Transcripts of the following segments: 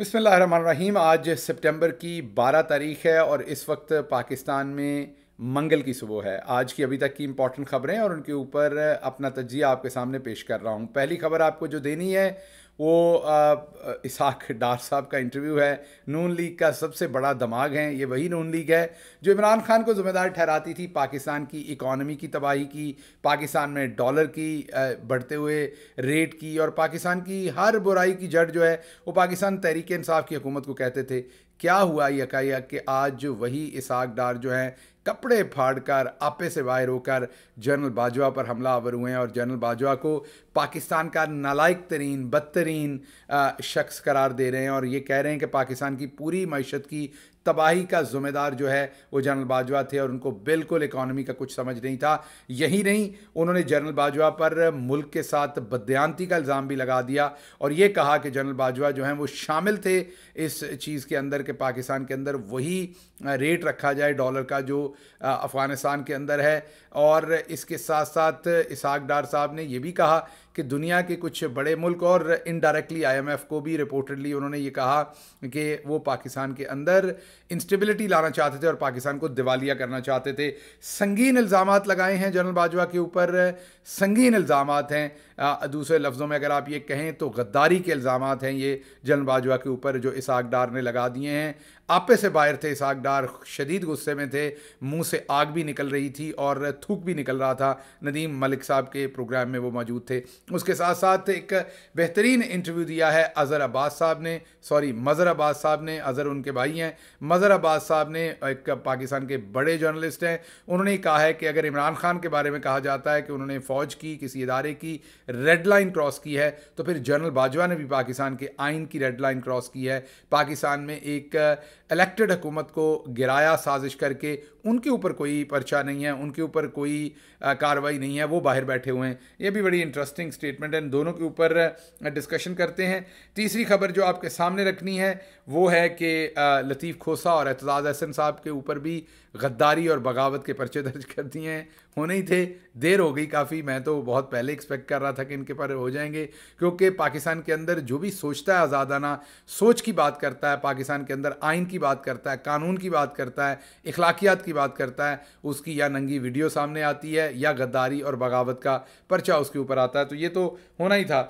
बिसमीम आज सितंबर की 12 तारीख है और इस वक्त पाकिस्तान में मंगल की सुबह है आज की अभी तक की इम्पॉर्टेंट खबरें और उनके ऊपर अपना तजिया आपके सामने पेश कर रहा हूँ पहली खबर आपको जो देनी है वो इसहाक डार साहब का इंटरव्यू है नून लीग का सबसे बड़ा दिमाग है ये वही नून लीग है जो इमरान खान को ज़िम्मेदार ठहराती थी पाकिस्तान की इकॉनमी की तबाही की पाकिस्तान में डॉलर की बढ़ते हुए रेट की और पाकिस्तान की हर बुराई की जड़ जो है वो पाकिस्तान तहरीक इंसाफ की हुकूमत को कहते थे क्या हुआ यकायक कि आज वही इसहाक डार जो हैं कपड़े फाड़कर आपे से वायर होकर जनरल बाजवा पर हमला आवर हुए हैं और जनरल बाजवा को पाकिस्तान का नालायक तरीन बदतरीन शख्स करार दे रहे हैं और ये कह रहे हैं कि पाकिस्तान की पूरी मीशत की तबाही का जिम्मेदार जो है वो जनरल बाजवा थे और उनको बिल्कुल इकॉनमी का कुछ समझ नहीं था यही नहीं उन्होंने जनरल बाजवा पर मुल्क के साथ बदयांती का इल्ज़ाम भी लगा दिया और ये कहा कि जनरल बाजवा जो हैं वो शामिल थे इस चीज़ के अंदर कि पाकिस्तान के अंदर वही रेट रखा जाए डॉलर का जो अफ़गानिस्तान के अंदर है और इसके साथ साथ इसहाक डार साहब ने यह भी कहा कि दुनिया के कुछ बड़े मुल्क और इनडायरेक्टली आईएमएफ को भी रिपोर्टेडली उन्होंने ये कहा कि वो पाकिस्तान के अंदर इंस्टेबिलिटी लाना चाहते थे और पाकिस्तान को दिवालिया करना चाहते थे संगीन इल्ज़ाम लगाए हैं जनरल बाजवा के ऊपर संगीन इल्ज़ाम हैं दूसरे लफ्ज़ों में अगर आप ये कहें तो गद्दारी के इल्ज़ाम हैं ये जनरल बाजवा के ऊपर जो इसाक डार ने लगा दिए हैं आपे से बाहर थे डार शदीद गुस्से में थे मुंह से आग भी निकल रही थी और थूक भी निकल रहा था नदीम मलिक साहब के प्रोग्राम में वो मौजूद थे उसके साथ साथ एक बेहतरीन इंटरव्यू दिया है अज़र अब्बास साहब ने सॉरी मज़र अब्बास साहब ने अज़र उनके भाई हैं मज़र अब्बास साहब ने एक पाकिस्तान के बड़े जर्नलिस्ट हैं उन्होंने कहा है कि अगर इमरान खान के बारे में कहा जाता है कि उन्होंने फ़ौज की किसी इदारे की रेड लाइन क्रॉस की है तो फिर जनरल बाजवा ने भी पाकिस्तान के आइन की रेड लाइन क्रॉस की है पाकिस्तान में एक इलेक्टेड हुकूमत को गिराया साजिश करके उनके ऊपर कोई पर्चा नहीं है उनके ऊपर कोई कार्रवाई नहीं है वो बाहर बैठे हुए हैं ये भी बड़ी इंटरेस्टिंग स्टेटमेंट है दोनों के ऊपर डिस्कशन करते हैं तीसरी खबर जो आपके सामने रखनी है वो है कि लतीफ़ खोसा और एतजाज़ अहसन साहब के ऊपर भी गद्दारी और बगावत के पर्चे दर्ज कर दिए हैं होने ही थे देर हो गई काफ़ी मैं तो बहुत पहले एक्सपेक्ट कर रहा था कि इनके पर हो जाएंगे क्योंकि पाकिस्तान के अंदर जो भी सोचता है आज़ादाना सोच की बात करता है पाकिस्तान के अंदर आइन की बात करता है कानून की बात करता है इखलाकियात की बात करता है उसकी या नंगी वीडियो सामने आती है या गद्दारी और बगावत का पर्चा उसके ऊपर आता है तो ये तो होना ही था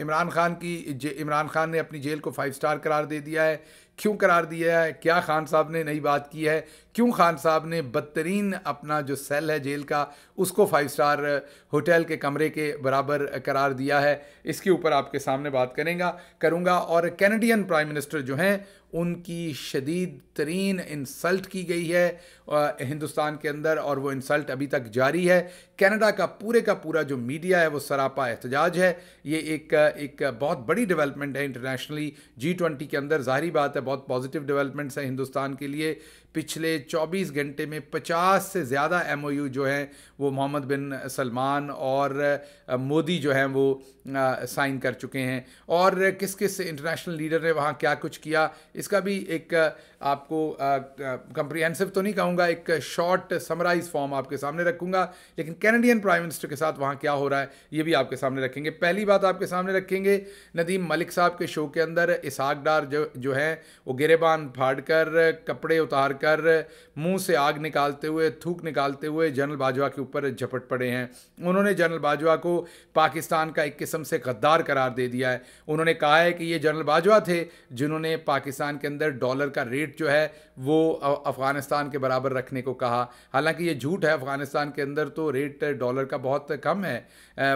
इमरान खान की इमरान खान ने अपनी जेल को फाइव स्टार करार दे दिया है क्यों करार दिया है क्या खान साहब ने नई बात की है क्यों खान साहब ने बदतरीन अपना जो सेल है जेल का उसको फाइव स्टार होटल के कमरे के बराबर करार दिया है इसके ऊपर आपके सामने बात करेंगे करूंगा और कैनेडियन प्राइम मिनिस्टर जो हैं उनकी शदीद तरीन इंसल्ट की गई है हिंदुस्तान के अंदर और वो इंसल्ट अभी तक जारी है कनाडा का पूरे का पूरा जो मीडिया है वो सरापा एहतजाज है ये एक एक बहुत बड़ी डेवलपमेंट है इंटरनेशनली जी ट्वेंटी के अंदर ज़ाहरी बात है बहुत पॉजिटिव डेवलपमेंट्स हैं हिंदुस्तान के लिए पिछले 24 घंटे में 50 से ज़्यादा एम जो हैं वो मोहम्मद बिन सलमान और मोदी जो हैं वो साइन कर चुके हैं और किस किस इंटरनेशनल लीडर ने वहाँ क्या कुछ किया इसका भी एक आपको कंप्रीहेंसिव तो नहीं कहूँगा एक शॉर्ट समराइज फॉर्म आपके सामने रखूँगा लेकिन कैनेडियन प्राइम मिनिस्टर के साथ वहाँ क्या हो रहा है ये भी आपके सामने रखेंगे पहली बात आपके सामने रखेंगे नदीम मलिक साहब के शो के अंदर इसहाक डार जो जो हैं वो गिरेबान फाड़ कर कपड़े उतार कर मुंह से आग निकालते हुए थूक निकालते हुए जनरल बाजवा के ऊपर झपट पड़े हैं उन्होंने जनरल बाजवा को पाकिस्तान का एक किस्म से गद्दार करार दे दिया है उन्होंने कहा है कि ये जनरल बाजवा थे जिन्होंने पाकिस्तान के अंदर डॉलर का रेट जो है वो अफ़गानिस्तान के बराबर रखने को कहा हालांकि ये झूठ है अफ़गानिस्तान के अंदर तो रेट डॉलर का बहुत कम है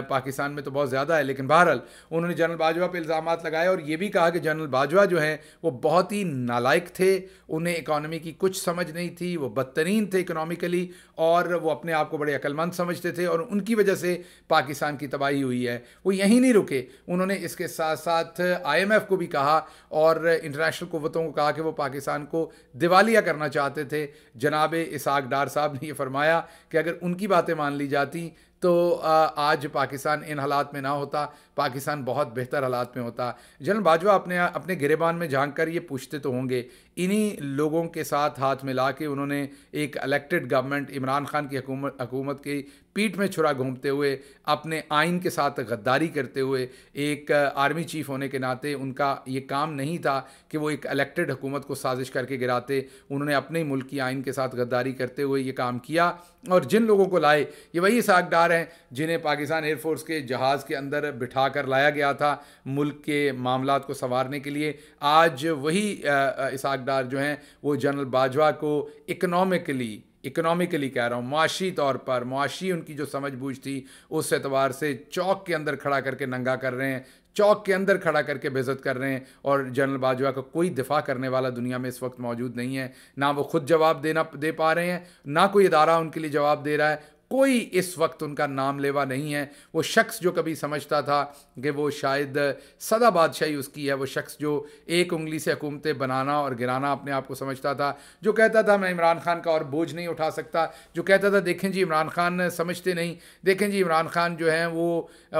पाकिस्तान में तो बहुत ज़्यादा है लेकिन बहरहाल उन्होंने जनरल बाजवा पर इल्ज़ाम लगाए और ये भी कहा कि जनरल बाजवा जो हैं वो बहुत ही नालायक थे उन्हें इकॉनमी की कुछ कुछ समझ नहीं थी वो बदतरीन थे इकोनॉमिकली और वो अपने आप को बड़े अक्लमंद समझते थे और उनकी वजह से पाकिस्तान की तबाही हुई है वो यहीं नहीं रुके उन्होंने इसके साथ साथ आईएमएफ को भी कहा और इंटरनेशनल कुतों को कहा कि वो पाकिस्तान को दिवालिया करना चाहते थे जनाब इसाक डार साहब ने यह फरमाया कि अगर उनकी बातें मान ली जाती तो आज पाकिस्तान इन हालात में ना होता पाकिस्तान बहुत बेहतर हालात में होता जनरल बाजवा अपने अपने गिरेबान में झांक कर ये पूछते तो होंगे इन्हीं लोगों के साथ हाथ मिला के उन्होंने एक इलेक्टेड गवर्नमेंट इमरान खान की हकूमत हकूमत की पीठ में छुरा घूमते हुए अपने आइन के साथ गद्दारी करते हुए एक आर्मी चीफ होने के नाते उनका ये काम नहीं था कि वो एक इलेक्टेड हुकूमत को साजिश करके गिराते उन्होंने अपने ही मुल्क की आइन के साथ गद्दारी करते हुए ये काम किया और जिन लोगों को लाए ये वही सागदार हैं जिन्हें पाकिस्तान एयरफोर्स के जहाज़ के अंदर बिठा कर लाया गया था मुल्क के मामला को संवारने के लिए आज वही इसाकदार जो हैं वो जनरल बाजवा को इकनॉमिकली इकोनॉमिकली कह रहा हूँ मुआशी तौर पर मुआशी उनकी जो समझ बूझ थी उस एतवार से चौक के अंदर खड़ा करके नंगा कर रहे हैं चौक के अंदर खड़ा करके बेजत कर रहे हैं और जनरल बाजवा का को कोई दिफा करने वाला दुनिया में इस वक्त मौजूद नहीं है ना वो खुद जवाब देना दे पा रहे हैं ना कोई अदारा उनके लिए जवाब दे रहा है कोई इस वक्त उनका नाम लेवा नहीं है वो शख्स जो कभी समझता था कि वो शायद सदा बादशाही उसकी है वो शख्स जो एक उंगली से हुकूमतें बनाना और गिराना अपने आप को समझता था जो कहता था मैं इमरान खान का और बोझ नहीं उठा सकता जो कहता था देखें जी इमरान खान समझते नहीं देखें जी इमरान खान जो हैं वो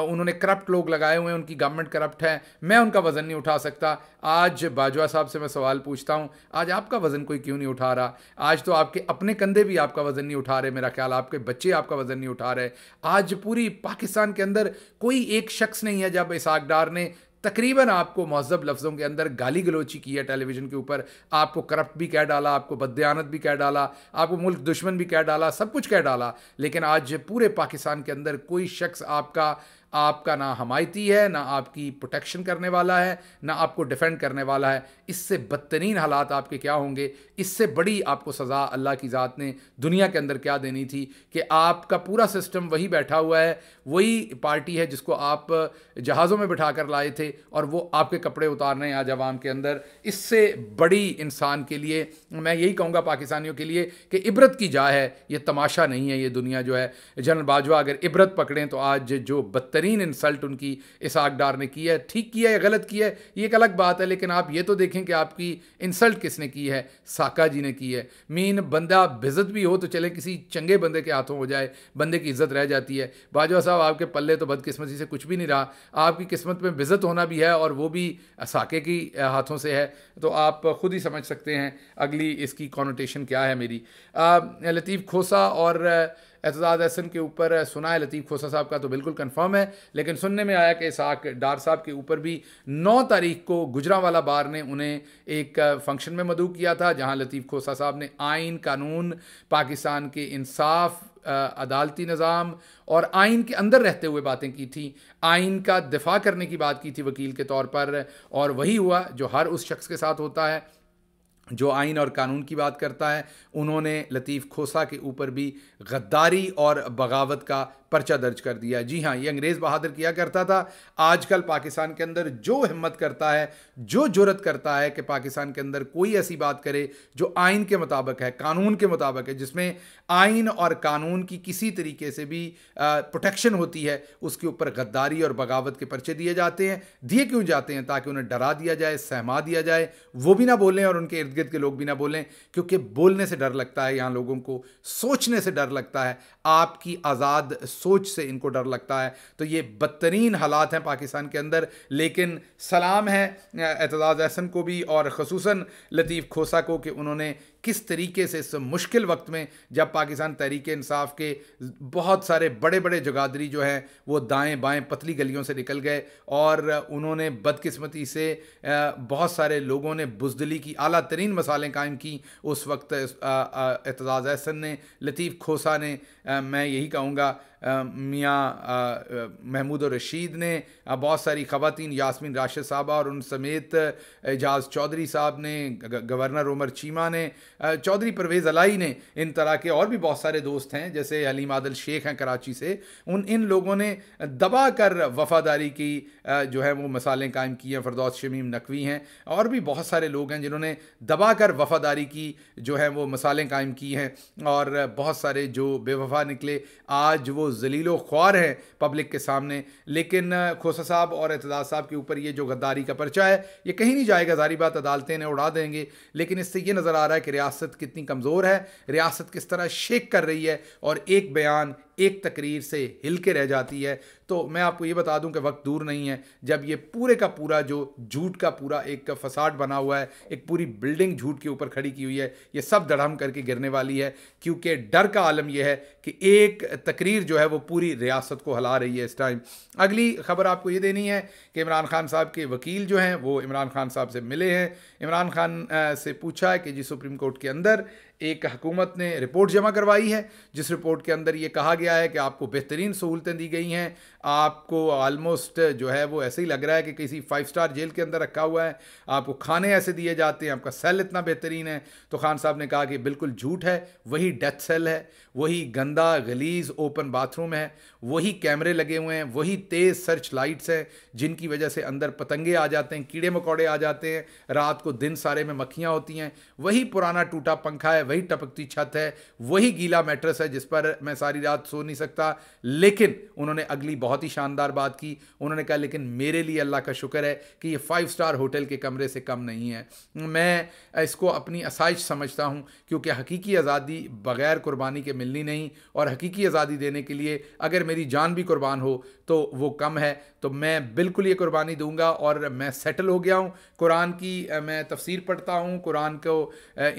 उन्होंने करप्ट लोग लगाए हुए हैं उनकी गवर्नमेंट करप्ट है मैं उनका वज़न नहीं उठा सकता आज बाजवा साहब से मैं सवाल पूछता हूँ आज आपका वज़न कोई क्यों नहीं उठा रहा आज तो आपके अपने कंधे भी आपका वज़न नहीं उठा रहे मेरा ख्याल आपके बच्चे आपका वज़न नहीं उठा रहे आज पूरी पाकिस्तान के अंदर कोई एक शख्स नहीं है जब इसाक डार ने तकरीबन आपको महजब लफ्ज़ों के अंदर गाली गलोची की है टेलीविज़न के ऊपर आपको करप्ट भी कह डाला आपको बदयानत भी कह डाला आपको मुल्क दुश्मन भी कह डाला सब कुछ कह डाला लेकिन आज पूरे पाकिस्तान के अंदर कोई शख्स आपका आपका ना हमायती है ना आपकी प्रोटेक्शन करने वाला है ना आपको डिफेंड करने वाला है इससे बदतरीन हालात आपके क्या होंगे इससे बड़ी आपको सज़ा अल्लाह की ज़ात ने दुनिया के अंदर क्या देनी थी कि आपका पूरा सिस्टम वही बैठा हुआ है वही पार्टी है जिसको आप जहाज़ों में बिठा कर लाए थे और वो आपके कपड़े उतार रहे हैं आज आवाम के अंदर इससे बड़ी इंसान के लिए मैं यही कहूँगा पाकिस्तानियों के लिए कि इबरत की जा है ये तमाशा नहीं है ये दुनिया जो है जनरल बाजवा अगर इबरत पकड़ें तो आज जो बदतर बदतरीन इंसल्ट उनकी इसाक डार ने की है ठीक किया या गलत किया है ये एक अलग बात है लेकिन आप ये तो देखें कि आपकी इंसल्ट किसने की है साका जी ने की है मीन बंदा बेज़त भी हो तो चले किसी चंगे बंदे के हाथों हो जाए बंदे की इज्जत रह जाती है बाजवा साहब आपके पल्ले तो बदकस्मती से कुछ भी नहीं रहा आपकी किस्मत में बेज़त होना भी है और वो भी साके की हाथों से है तो आप खुद ही समझ सकते हैं अगली इसकी कॉनोटेशन क्या है मेरी लतीफ़ खोसा और एतजाज़ एहसन के ऊपर सुना है लतीफ़ खोसा साहब का तो बिल्कुल कन्फर्म है लेकिन सुनने में आया कि इसाक डार साहब के ऊपर भी नौ तारीख को गुजरावाला बार ने उन्हें एक फंक्शन में मदू किया था जहाँ लतीफ़ खोसा साहब ने आइन कानून पाकिस्तान के इंसाफ अदालती निज़ाम और आइन के अंदर रहते हुए बातें की थी आइन का दिफा करने की बात की थी वकील के तौर पर और वही हुआ जो हर उस शख्स के साथ होता है जो आइन और कानून की बात करता है उन्होंने लतीफ़ खोसा के ऊपर भी गद्दारी और बगावत का पर्चा दर्ज कर दिया जी हाँ ये अंग्रेज़ बहादुर किया करता था आजकल पाकिस्तान के अंदर जो हिम्मत करता है जो जरूरत करता है कि पाकिस्तान के अंदर कोई ऐसी बात करे जो आइन के मुताबिक है कानून के मुताबिक है जिसमें आइन और कानून की किसी तरीके से भी प्रोटेक्शन होती है उसके ऊपर गद्दारी और बगावत के पर्चे दिए जाते हैं दिए क्यों जाते हैं ताकि उन्हें डरा दिया जाए सहमा दिया जाए वो भी ना बोलें और उनके इर्द गिर्द के लोग भी ना बोलें क्योंकि बोलने से डर लगता है यहाँ लोगों को सोचने से डर लगता है आपकी आज़ाद सोच से इनको डर लगता है तो ये बदतरीन हालात हैं पाकिस्तान के अंदर लेकिन सलाम है एतजाज़ अहसन को भी और खसूस लतीफ़ खोसा को कि उन्होंने किस तरीके से इस मुश्किल वक्त में जब पाकिस्तान तहरीक इंसाफ के बहुत सारे बड़े बड़े जगादरी जो हैं वो दाएं बाएं पतली गलियों से निकल गए और उन्होंने बदकिस्मती से बहुत सारे लोगों ने बुजदली की अली तरीन मसालें कायम की उस वक्त एतजाज़ अहसन ने लतीफ़ खोसा ने मैं यही कहूँगा मियाँ महमूद और रशीद ने बहुत सारी ख़वान यासमीन राशिद साहबा और उन समेत एजाज चौधरी साहब ने गवर्नर उमर चीमा ने चौधरी परवेज़ अलाई ने इन तरह के और भी बहुत सारे दोस्त हैं जैसे हलीम आदल शेख हैं कराची से उन इन लोगों ने दबा कर वफादारी की जो है वो मसालें कायम की हैं फरदौस शमीम नकवी हैं और भी बहुत सारे लोग हैं जिन्होंने दबा कर वफादारी की जो है वो मसालें कायम की हैं और बहुत सारे जो बेवफा निकले आज वो जलीलो जलील ख्वार हैं पब्लिक के सामने लेकिन खोसा साहब और एतदाद साहब के ऊपर ये जो गद्दारी का पर्चा है ये कहीं नहीं जाएगा जारी बात अदालतें इन्हें उड़ा देंगे लेकिन इससे ये नज़र आ रहा है कि रियासत कितनी कमज़ोर है रियासत किस तरह शेक कर रही है और एक बयान एक तकरीर से हिल के रह जाती है तो मैं आपको ये बता दूं कि वक्त दूर नहीं है जब ये पूरे का पूरा जो झूठ का पूरा एक फसाड बना हुआ है एक पूरी बिल्डिंग झूठ के ऊपर खड़ी की हुई है ये सब दड़म करके गिरने वाली है क्योंकि डर का आलम यह है कि एक तकरीर जो है वो पूरी रियासत को हला रही है इस टाइम अगली खबर आपको ये देनी है कि इमरान खान साहब के वकील जो हैं वो इमरान खान साहब से मिले हैं इमरान खान से पूछा है कि जी सुप्रीम कोर्ट के अंदर एक हकूमत ने रिपोर्ट जमा करवाई है जिस रिपोर्ट के अंदर ये कहा गया है कि आपको बेहतरीन सहूलतें दी गई हैं आपको आलमोस्ट जो है वो ऐसे ही लग रहा है कि किसी फाइव स्टार जेल के अंदर रखा हुआ है आपको खाने ऐसे दिए जाते हैं आपका सेल इतना बेहतरीन है तो खान साहब ने कहा कि बिल्कुल झूठ है वही डेथ सेल है वही गंदा गलीज ओपन बाथरूम है वही कैमरे लगे हुए हैं वही तेज़ सर्च लाइट्स हैं जिनकी वजह से अंदर पतंगे आ जाते हैं कीड़े मकौड़े आ जाते हैं रात को दिन सारे में मक्खियाँ होती हैं वही पुराना टूटा पंखा है वही टपकती छत है वही गीला मेट्रस है जिस पर मैं सारी रात सो नहीं सकता लेकिन उन्होंने अगली बहुत ही शानदार बात की उन्होंने कहा लेकिन मेरे लिए अल्लाह का शुक्र है कि ये फाइव स्टार होटल के कमरे से कम नहीं है मैं इसको अपनी आसाइश समझता हूँ क्योंकि हकीकी आज़ादी बग़ैर कुर्बानी के मिलनी नहीं और हकीकी आज़ादी देने के लिए अगर मेरी जान भी कुर्बान हो तो वो कम है तो मैं बिल्कुल ये कुर्बानी दूंगा और मैं सेटल हो गया हूँ कुरान की मैं तफसीर पढ़ता हूँ कुरान को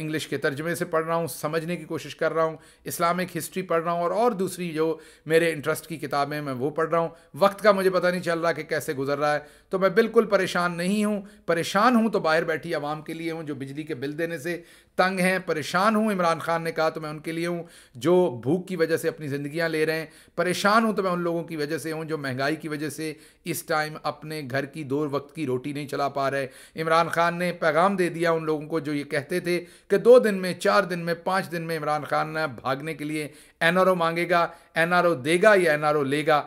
इंग्लिश के तर्जमे से पढ़ रहा हूँ समझने की कोशिश कर रहा हूँ इस्लामिक हिस्ट्री पढ़ रहा हूँ और और दूसरी जो मेरे इंटरेस्ट की किताबें मैं वो पढ़ रहा हूँ वक्त का मुझे पता नहीं चल रहा कि कैसे गुजर रहा है तो मैं बिल्कुल परेशान नहीं हूँ परेशान हूँ तो बाहर बैठी आवाम के लिए हूँ जो बिजली के बिल देने से तंग हैं परेशान हूँ इमरान खान ने कहा तो मैं उनके लिए हूँ जो भूख की वजह से अपनी ज़िंदियाँ ले रहे हैं परेशान हूँ तो मैं उन लोगों की वजह से हूँ जो महंगाई की वजह से इस टाइम अपने घर की दो वक्त की रोटी नहीं चला पा रहे इमरान खान ने पैगाम दे दिया उन लोगों को जो ये कहते थे कि दो दिन में चार दिन में पाँच दिन में इमरान खान भागने के लिए एनआरओ मांगेगा एनआरओ देगा या एनआरओ लेगा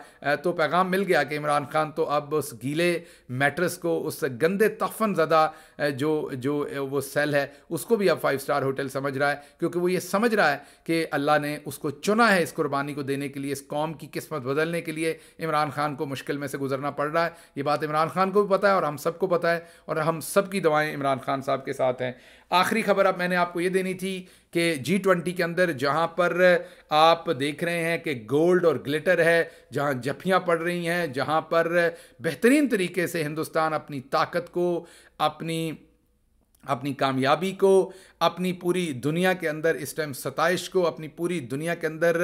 तो पैगाम मिल गया कि इमरान खान तो अब उस गीले मैट्रस को उस गंदे तफन ज़्यादा जो जो वो सेल है उसको भी अब फाइव स्टार होटल समझ रहा है क्योंकि वो ये समझ रहा है कि अल्लाह ने उसको चुना है इस कुर्बानी को देने के लिए इस कौम की किस्मत बदलने के लिए इमरान खान को मुश्किल में से गुजरना पड़ रहा है ये बात इमरान खान को भी पता है और हम सबको पता है और हम सब की दवाएँ इमरान खान साहब के साथ हैं आखिरी खबर अब मैंने आपको ये देनी थी कि जी ट्वेंटी के अंदर जहां पर आप देख रहे हैं कि गोल्ड और ग्लिटर है जहां जफियां पड़ रही हैं जहां पर बेहतरीन तरीके से हिंदुस्तान अपनी ताकत को अपनी अपनी कामयाबी को अपनी पूरी दुनिया के अंदर इस टाइम सताइश को अपनी पूरी दुनिया के अंदर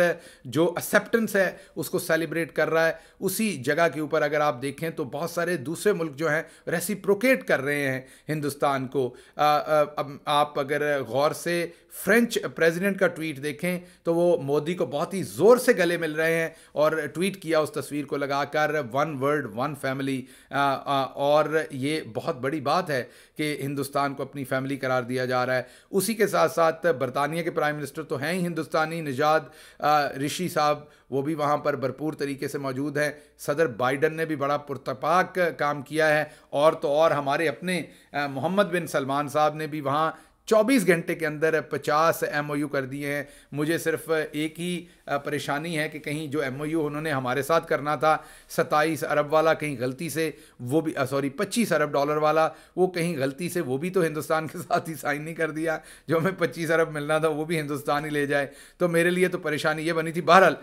जो एक्सेप्टेंस है उसको सेलिब्रेट कर रहा है उसी जगह के ऊपर अगर आप देखें तो बहुत सारे दूसरे मुल्क जो हैं रेसिप्रोकेट कर रहे हैं हिंदुस्तान को आ, आ, आप अगर गौर से फ्रेंच प्रेसिडेंट का ट्वीट देखें तो वो मोदी को बहुत ही ज़ोर से गले मिल रहे हैं और ट्वीट किया उस तस्वीर को लगाकर वन वर्ल्ड वन फैमिली और ये बहुत बड़ी बात है कि हिंदुस्तान को अपनी फैमिली करार दिया जा रहा है उसी के साथ साथ बरतानिया के प्राइम मिनिस्टर तो हैं ही हिंदुस्तानी निजात ऋषि साहब वो भी वहाँ पर भरपूर तरीके से मौजूद हैं सदर बाइडन ने भी बड़ा पुरतपाक काम किया है और तो और हमारे अपने मोहम्मद बिन सलमान साहब ने भी वहाँ 24 घंटे के अंदर 50 एमओयू कर दिए हैं मुझे सिर्फ एक ही परेशानी है कि कहीं जो एम उन्होंने हमारे साथ करना था सत्ताईस अरब वाला कहीं गलती से वो भी सॉरी पच्चीस अरब डॉलर वाला वो कहीं गलती से वो भी तो हिंदुस्तान के साथ ही साइन नहीं कर दिया जो हमें पच्चीस अरब मिलना था वो भी हिंदुस्तान ही ले जाए तो मेरे लिए तो परेशानी ये बनी थी बहरहाल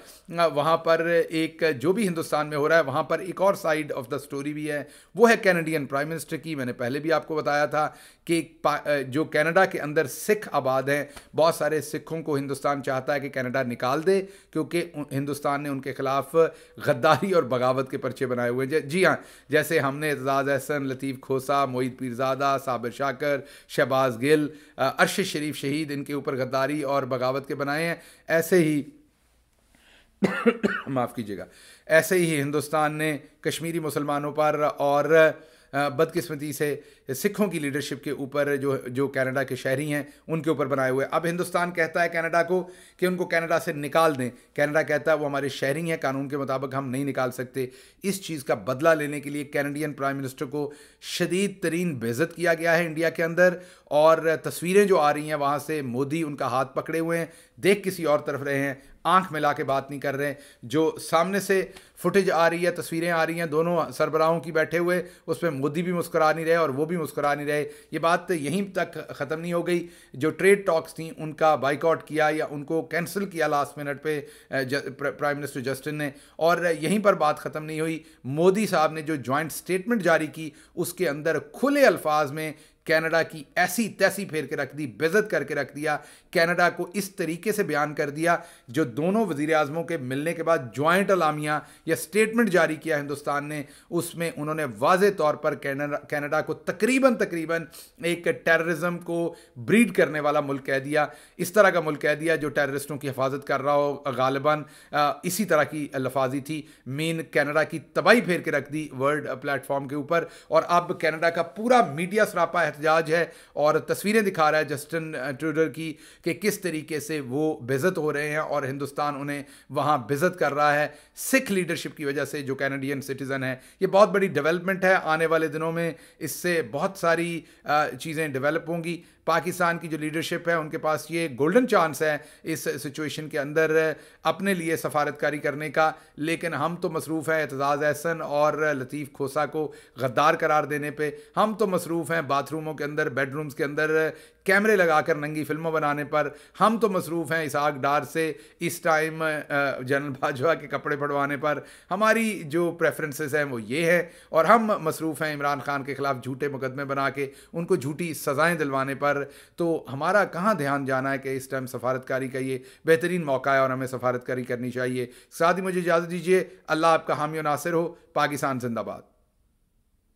वहाँ पर एक जो भी हिंदुस्तान में हो रहा है वहाँ पर एक और साइड ऑफ द स्टोरी भी है वो है कैनेडियन प्राइम मिनिस्टर की मैंने पहले भी आपको बताया था कि जो कैनेडा के अंदर सिख आबाद हैं बहुत सारे सिखों को हिंदुस्तान चाहता है कि कैनेडा निकाल दे क्योंकि हिंदुस्तान ने उनके ख़िलाफ़ गद्दारी और बगावत के पर्चे बनाए हुए हैं जी हाँ जैसे हमने एतजाज़ अहसन लतीफ़ खोसा मोहित पीरजादा साबिर शाकर शहबाज गिल अरश शरीफ शहीद इनके ऊपर गद्दारी और बगावत के बनाए हैं ऐसे ही माफ़ कीजिएगा ऐसे ही हिंदुस्तान ने कश्मीरी मुसलमानों पर और बदकिस्मती से सिखों की लीडरशिप के ऊपर जो जो कनाडा के शहरी हैं उनके ऊपर बनाए हुए अब हिंदुस्तान कहता है कनाडा को कि उनको कनाडा से निकाल दें कनाडा कहता है वो हमारे शहरी हैं कानून के मुताबिक हम नहीं निकाल सकते इस चीज़ का बदला लेने के लिए कैनेडियन प्राइम मिनिस्टर को शदीद तरीन बेज़त किया गया है इंडिया के अंदर और तस्वीरें जो आ रही हैं वहाँ से मोदी उनका हाथ पकड़े हुए हैं देख किसी और तरफ रहे हैं आंख मिला के बात नहीं कर रहे हैं जो सामने से फुटेज आ रही है तस्वीरें आ रही हैं दोनों सरबराहों की बैठे हुए उसमें मोदी भी मुस्करा नहीं रहे और वो भी भी मुस्कुरा नहीं रहे ये बात यहीं तक ख़त्म नहीं हो गई जो ट्रेड टॉक्स थी उनका बाइकआउट किया या उनको कैंसिल किया लास्ट मिनट पे प्राइम मिनिस्टर जस्टिन ने और यहीं पर बात ख़त्म नहीं हुई मोदी साहब ने जो जॉइंट स्टेटमेंट जारी की उसके अंदर खुले अल्फाज में कनाडा की ऐसी तैसी फेर के रख दी बेजत करके रख दिया कनाडा को इस तरीके से बयान कर दिया जो दोनों वजीर अजमों के मिलने के बाद ज्वाइंट अलामिया या स्टेटमेंट जारी किया हिंदुस्तान ने उसमें उन्होंने वाज तौर पर कैनेडा को तकरीबन तकरीबन एक टेररिज्म को ब्रीड करने वाला मुल्क कह दिया इस तरह का मुल्क कह दिया जो टेररिस्टों की हिफाजत कर रहा हो गालिबा इसी तरह की लफाजी थी मेन कैनेडा की तबाही फेर के रख दी वर्ल्ड प्लेटफॉर्म के ऊपर और अब कैनेडा का पूरा मीडिया सरापा है एहतजाज है और तस्वीरें दिखा रहा है जस्टिन ट्रूडर की कि किस तरीके से वो बेज़त हो रहे हैं और हिंदुस्तान उन्हें वहाँ बेज़त कर रहा है सिख लीडरशिप की वजह से जो कैनेडियन सिटीज़न है ये बहुत बड़ी डेवलपमेंट है आने वाले दिनों में इससे बहुत सारी चीज़ें डेवलप होंगी पाकिस्तान की जो लीडरशिप है उनके पास ये गोल्डन चांस है इस सिचुएशन के अंदर अपने लिए सफारतकारी करने का लेकिन हम तो मसरूफ़ हैं एतजाज़ एहसन और लतीफ़ खोसा को गद्दार करार देने पर हम तो मसरूफ़ हैं बाथरूमों के अंदर बेडरूम्स के अंदर कैमरे लगाकर नंगी फिल्में बनाने पर हम तो मसरूफ़ हैं आग डार से इस टाइम जनरल बाजवा के कपड़े पड़वाने पर हमारी जो प्रेफरेंसेस हैं वो ये है और हम मसरूफ़ हैं इमरान खान के ख़िलाफ़ झूठे मुकदमे बना के उनको झूठी सज़ाएँ दिलवाने पर पर तो हमारा कहाँ ध्यान जाना है कि इस टाइम सफारतकारी का ये बेहतरीन मौका है और हमें सफारतकारी करनी चाहिए साथ ही मुझे इजाज़त दीजिए अल्लाह आपका हामी नासिर हो पाकिस्तान जिंदाबाद